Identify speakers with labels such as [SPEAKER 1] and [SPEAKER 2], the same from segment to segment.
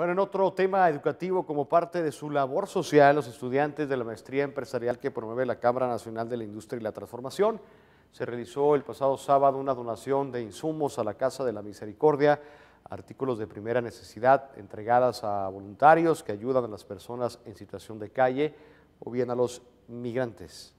[SPEAKER 1] Bueno, en otro tema educativo, como parte de su labor social, los estudiantes de la maestría empresarial que promueve la Cámara Nacional de la Industria y la Transformación, se realizó el pasado sábado una donación de insumos a la Casa de la Misericordia, artículos de primera necesidad entregadas a voluntarios que ayudan a las personas en situación de calle o bien a los migrantes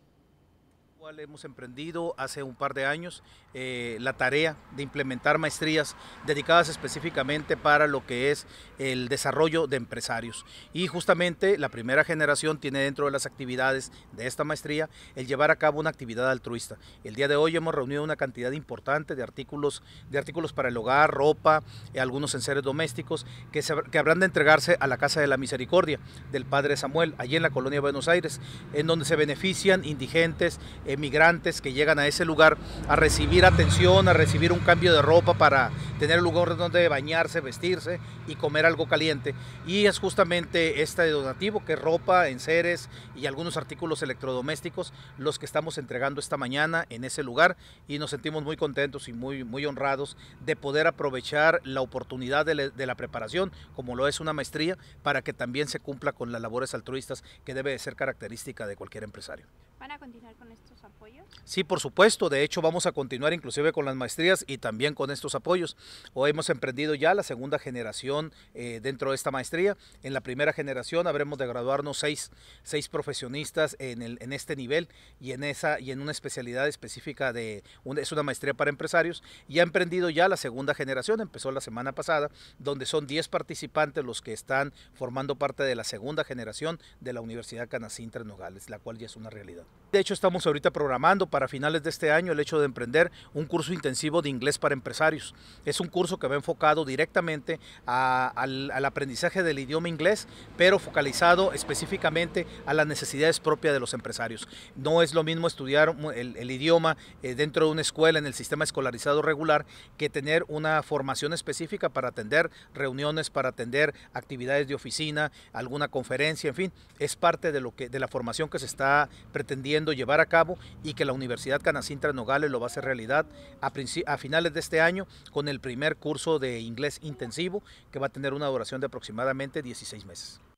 [SPEAKER 2] hemos emprendido hace un par de años eh, la tarea de implementar maestrías dedicadas específicamente para lo que es el desarrollo de empresarios. Y justamente la primera generación tiene dentro de las actividades de esta maestría el llevar a cabo una actividad altruista. El día de hoy hemos reunido una cantidad importante de artículos, de artículos para el hogar, ropa, eh, algunos enseres domésticos que, que habrán de entregarse a la Casa de la Misericordia del Padre Samuel, allí en la colonia de Buenos Aires, en donde se benefician indigentes, emigrantes que llegan a ese lugar a recibir atención, a recibir un cambio de ropa para tener un lugar donde bañarse, vestirse y comer algo caliente. Y es justamente este donativo, que es ropa, enseres y algunos artículos electrodomésticos, los que estamos entregando esta mañana en ese lugar y nos sentimos muy contentos y muy, muy honrados de poder aprovechar la oportunidad de la, preparación, como lo es una maestría, para que también se cumpla con las labores altruistas que debe ser característica de cualquier empresario. ¿Van a continuar con estos apoyos? Sí, por supuesto. De hecho, vamos a continuar inclusive con las maestrías y también con estos apoyos. Hoy hemos emprendido ya la segunda generación eh, dentro de esta maestría. En la primera generación habremos de graduarnos seis, seis profesionistas en, este nivel y en, esa, y en una especialidad específica de es una maestría para empresarios. Y ha emprendido ya la segunda generación, empezó la semana pasada, donde son 10 participantes los que están formando parte de la segunda generación de la Universidad Canacintra Nogales, la cual ya es una realidad. De hecho, estamos ahorita programando para finales de este año el hecho de emprender un curso intensivo de inglés para empresarios. Es un curso que va enfocado directamente al, aprendizaje del idioma inglés, pero focalizado específicamente a las necesidades propias de los empresarios. No es lo mismo estudiar el, idioma eh, dentro de una escuela en el sistema escolarizado regular que tener una formación específica para atender reuniones, para atender actividades de oficina, alguna conferencia, en fin, es parte de lo que de la formación que se está pretendiendo llevar a cabo y que la Universidad Canacintra Nogales lo va a hacer realidad a, a finales de este año con el primer curso de inglés intensivo que va a tener una duración de aproximadamente 16 meses.